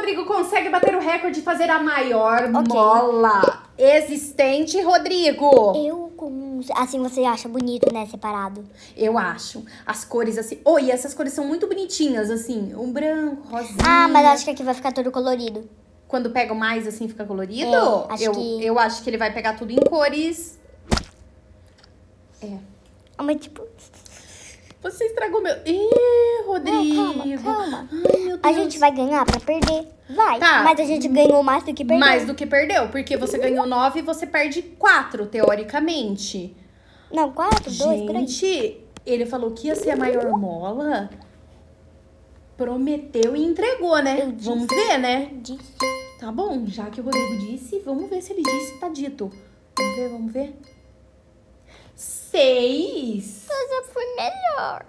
Rodrigo consegue bater o recorde de fazer a maior okay. mola existente, Rodrigo. Eu com assim você acha bonito, né, separado? Eu acho. As cores assim. Oi, oh, essas cores são muito bonitinhas assim, um branco, rosinha. Ah, mas acho que aqui vai ficar todo colorido. Quando pega mais assim fica colorido? É, acho eu, que... eu acho que ele vai pegar tudo em cores. É. Ah, mas tipo, você estragou meu. Ih, Rodrigo. Não, calma, calma. Ah. A gente vai ganhar pra perder? Vai. Tá. Mas a gente ganhou mais do que perdeu. Mais do que perdeu, porque você ganhou nove e você perde quatro, teoricamente. Não, quatro, dois, Gente, ele falou que ia ser a maior mola. Prometeu e entregou, né? Eu vamos ver, né? Disse. Tá bom, já que o Rodrigo disse, vamos ver se ele disse, tá dito. Vamos ver, vamos ver. Seis. Mas eu fui melhor.